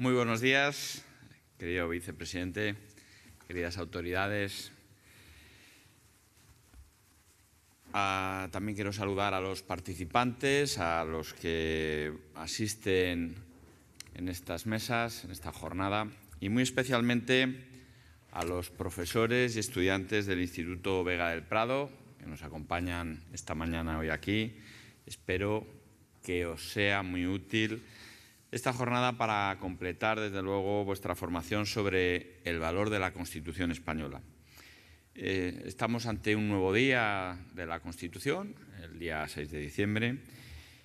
Muy buenos días, querido vicepresidente, queridas autoridades. Ah, también quiero saludar a los participantes, a los que asisten en estas mesas, en esta jornada, y muy especialmente a los profesores y estudiantes del Instituto Vega del Prado, que nos acompañan esta mañana hoy aquí. Espero que os sea muy útil esta jornada para completar, desde luego, vuestra formación sobre el valor de la Constitución española. Eh, estamos ante un nuevo día de la Constitución, el día 6 de diciembre,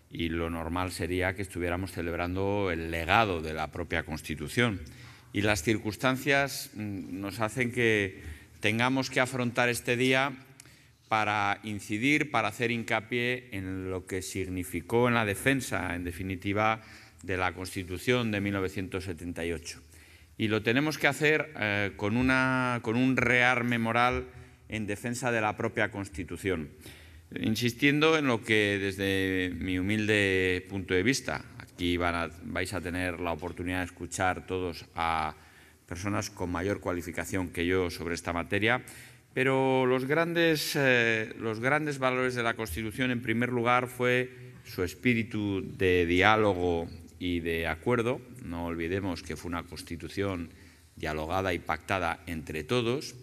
y lo normal sería que estuviéramos celebrando el legado de la propia Constitución. Y las circunstancias mm, nos hacen que tengamos que afrontar este día para incidir, para hacer hincapié en lo que significó en la defensa, en definitiva, de la Constitución de 1978. Y lo tenemos que hacer eh, con, una, con un rearme moral en defensa de la propia Constitución, insistiendo en lo que desde mi humilde punto de vista, aquí vais a tener la oportunidad de escuchar todos a personas con mayor cualificación que yo sobre esta materia, pero los grandes, eh, los grandes valores de la Constitución, en primer lugar, fue su espíritu de diálogo y de acuerdo. No olvidemos que fue una constitución dialogada y pactada entre todos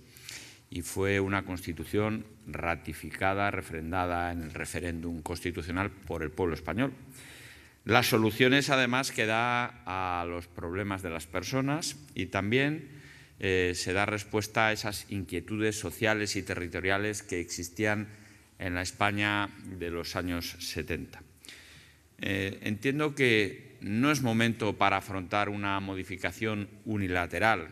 y fue una constitución ratificada, refrendada en el referéndum constitucional por el pueblo español. Las soluciones además que da a los problemas de las personas y también eh, se da respuesta a esas inquietudes sociales y territoriales que existían en la España de los años 70. Eh, entiendo que no es momento para afrontar una modificación unilateral.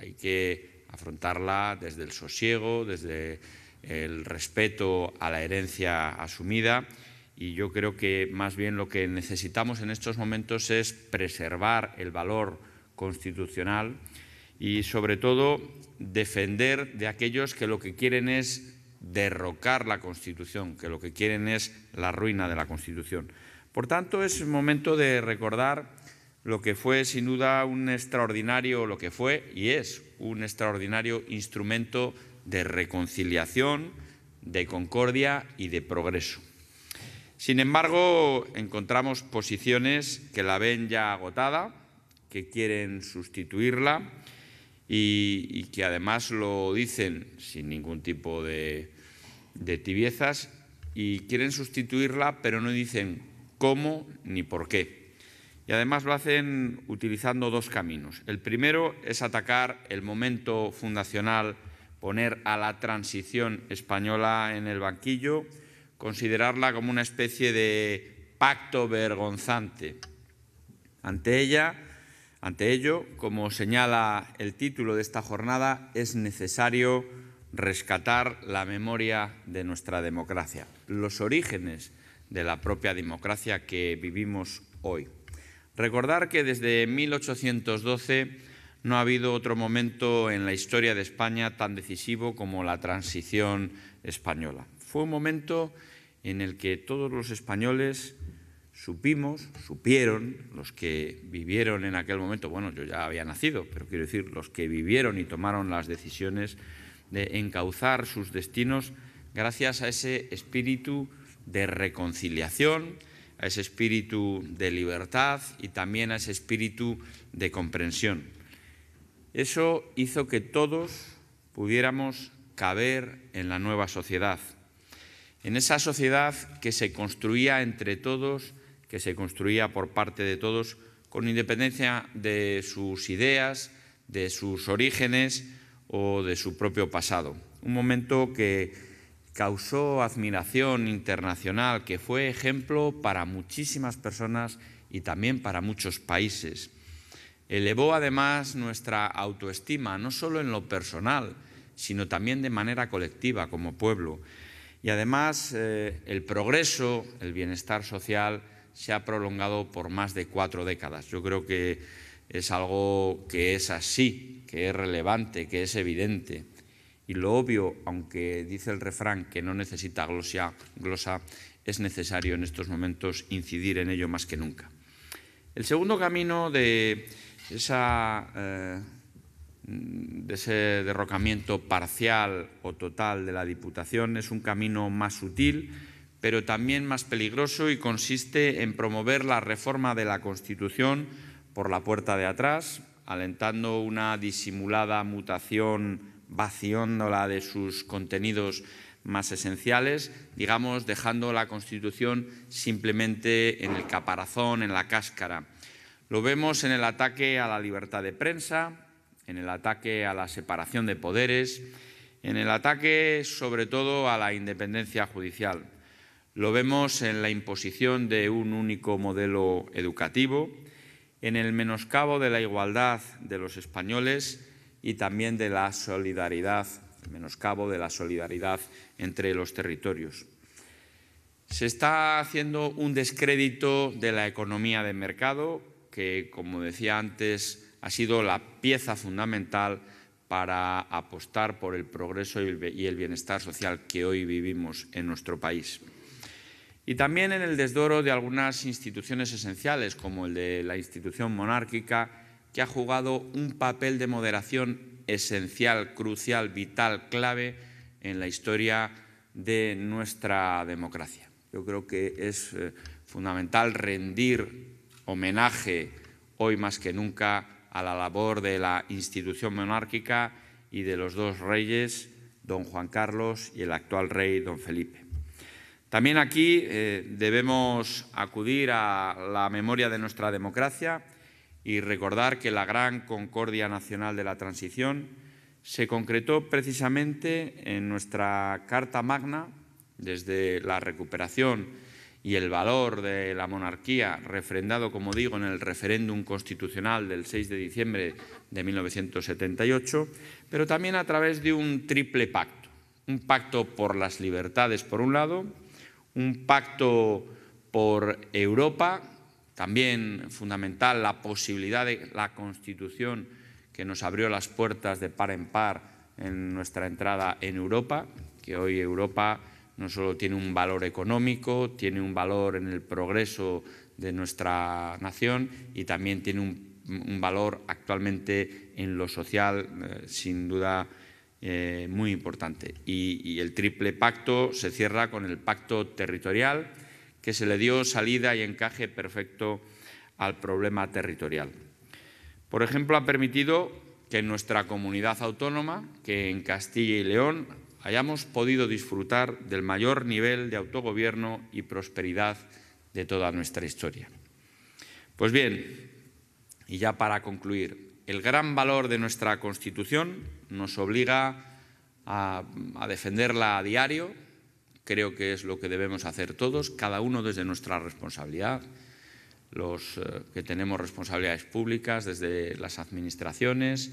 Hay que afrontarla desde el sosiego, desde el respeto a la herencia asumida y yo creo que más bien lo que necesitamos en estos momentos es preservar el valor constitucional y sobre todo defender de aquellos que lo que quieren es derrocar la Constitución, que lo que quieren es la ruina de la Constitución. Por tanto, es momento de recordar lo que fue sin duda un extraordinario, lo que fue y es un extraordinario instrumento de reconciliación, de concordia y de progreso. Sin embargo, encontramos posiciones que la ven ya agotada, que quieren sustituirla y, que además lo dicen sin ningún tipo de, de tibiezas y quieren sustituirla, pero no dicen cómo ni por qué. Y además lo hacen utilizando dos caminos. El primero es atacar el momento fundacional, poner a la transición española en el banquillo, considerarla como una especie de pacto vergonzante. Ante ella, ante ello, como señala el título de esta jornada, es necesario rescatar la memoria de nuestra democracia, los orígenes de la propia democracia que vivimos hoy. Recordar que desde 1812 no ha habido otro momento en la historia de España tan decisivo como la transición española. Fue un momento en el que todos los españoles supimos, supieron, los que vivieron en aquel momento, bueno, yo ya había nacido, pero quiero decir, los que vivieron y tomaron las decisiones de encauzar sus destinos gracias a ese espíritu de reconciliación, a ese espíritu de libertad y también a ese espíritu de comprensión. Eso hizo que todos pudiéramos caber en la nueva sociedad, en esa sociedad que se construía entre todos, que se construía por parte de todos, con independencia de sus ideas, de sus orígenes o de su propio pasado. Un momento que causó admiración internacional, que fue ejemplo para muchísimas personas y también para muchos países. Elevó además nuestra autoestima, no solo en lo personal, sino también de manera colectiva como pueblo. Y además eh, el progreso, el bienestar social, se ha prolongado por más de cuatro décadas. Yo creo que es algo que es así, que es relevante, que es evidente. Y lo obvio, aunque dice el refrán que no necesita glosa, es necesario en estos momentos incidir en ello más que nunca. El segundo camino de, eh, de ese derrocamiento parcial o total de la Diputación es un camino más sutil, pero también más peligroso y consiste en promover la reforma de la Constitución por la puerta de atrás, alentando una disimulada mutación vaciándola de sus contenidos más esenciales, digamos, dejando la Constitución simplemente en el caparazón, en la cáscara. Lo vemos en el ataque a la libertad de prensa, en el ataque a la separación de poderes, en el ataque sobre todo a la independencia judicial. Lo vemos en la imposición de un único modelo educativo, en el menoscabo de la igualdad de los españoles, y también de la solidaridad, al menoscabo de la solidaridad entre los territorios. Se está haciendo un descrédito de la economía de mercado, que, como decía antes, ha sido la pieza fundamental para apostar por el progreso y el bienestar social que hoy vivimos en nuestro país. Y también en el desdoro de algunas instituciones esenciales, como el de la institución monárquica, que ha jugado un papel de moderación esencial, crucial, vital, clave en la historia de nuestra democracia. Yo creo que es eh, fundamental rendir homenaje hoy más que nunca a la labor de la institución monárquica y de los dos reyes, don Juan Carlos y el actual rey, don Felipe. También aquí eh, debemos acudir a la memoria de nuestra democracia, y recordar que la gran concordia nacional de la transición se concretó precisamente en nuestra Carta Magna, desde la recuperación y el valor de la monarquía, refrendado, como digo, en el referéndum constitucional del 6 de diciembre de 1978, pero también a través de un triple pacto. Un pacto por las libertades, por un lado, un pacto por Europa, también fundamental la posibilidad de la Constitución que nos abrió las puertas de par en par en nuestra entrada en Europa, que hoy Europa no solo tiene un valor económico, tiene un valor en el progreso de nuestra nación y también tiene un, valor actualmente en lo social, eh, sin duda eh, muy importante. y el triple pacto se cierra con el pacto territorial, que se le dio salida y encaje perfecto al problema territorial. Por ejemplo, ha permitido que en nuestra comunidad autónoma, que en Castilla y León, hayamos podido disfrutar del mayor nivel de autogobierno y prosperidad de toda nuestra historia. Pues bien, y ya para concluir, el gran valor de nuestra Constitución nos obliga a, a defenderla a diario, Creo que es lo que debemos hacer todos, cada uno desde nuestra responsabilidad, los eh, que tenemos responsabilidades públicas, desde las administraciones,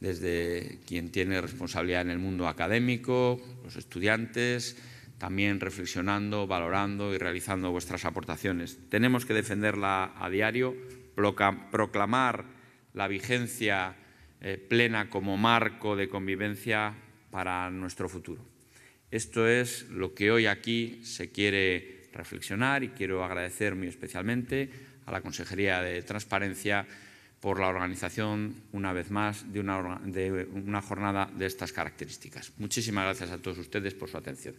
desde quien tiene responsabilidad en el mundo académico, los estudiantes, también reflexionando, valorando y realizando vuestras aportaciones. Tenemos que defenderla a diario, proclamar la vigencia eh, plena como marco de convivencia para nuestro futuro. Esto es lo que hoy aquí se quiere reflexionar y quiero agradecer muy especialmente a la Consejería de Transparencia por la organización, una vez más, de una, de una jornada de estas características. Muchísimas gracias a todos ustedes por su atención.